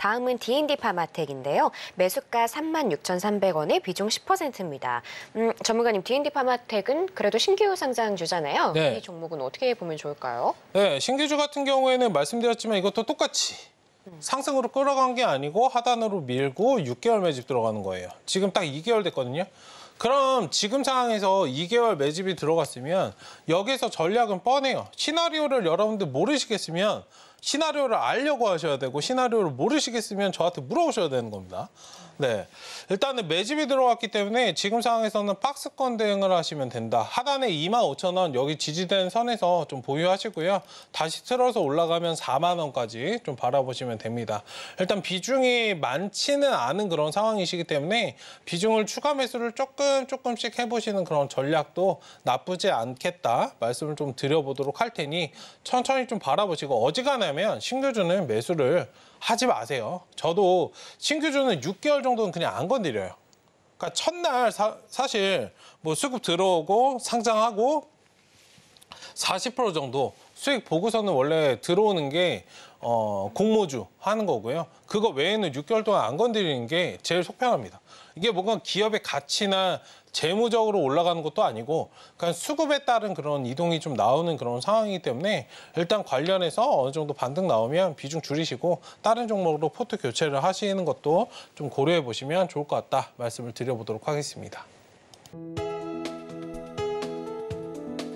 다음은 D&D 파마텍인데요. 매수가 36,300원에 비중 10%입니다. 음, 전문가님, D&D 파마텍은 그래도 신규 상장 주잖아요. 네. 이 종목은 어떻게 보면 좋을까요? 네, 신규주 같은 경우에는 말씀드렸지만 이것도 똑같이 음. 상승으로 끌어간 게 아니고 하단으로 밀고 6개월 매집 들어가는 거예요. 지금 딱 2개월 됐거든요. 그럼 지금 상황에서 2개월 매집이 들어갔으면 여기서 전략은 뻔해요. 시나리오를 여러분들 모르시겠으면 시나리오를 알려고 하셔야 되고 시나리오를 모르시겠으면 저한테 물어보셔야 되는 겁니다. 네. 일단은 매집이 들어왔기 때문에 지금 상황에서는 박스권 대응을 하시면 된다. 하단에 25,000원 여기 지지된 선에서 좀 보유하시고요. 다시 틀어서 올라가면 4만 원까지 좀 바라보시면 됩니다. 일단 비중이 많지는 않은 그런 상황이시기 때문에 비중을 추가 매수를 조금 조금씩 해보시는 그런 전략도 나쁘지 않겠다 말씀을 좀 드려보도록 할 테니 천천히 좀 바라보시고 어지간해 뭐냐면 신규주는 매수를 하지 마세요. 저도 신규주는 6개월 정도는 그냥 안 건드려요. 그러니까 첫날 사, 사실 뭐 수급 들어오고 상장하고 40% 정도 수익 보고서는 원래 들어오는 게 어, 공모주 하는 거고요. 그거 외에는 6개월 동안 안 건드리는 게 제일 속편합니다. 이게 뭔가 기업의 가치나 재무적으로 올라가는 것도 아니고 그냥 그러니까 수급에 따른 그런 이동이 좀 나오는 그런 상황이기 때문에 일단 관련해서 어느 정도 반등 나오면 비중 줄이시고 다른 종목으로 포트 교체를 하시는 것도 좀 고려해 보시면 좋을 것 같다 말씀을 드려보도록 하겠습니다.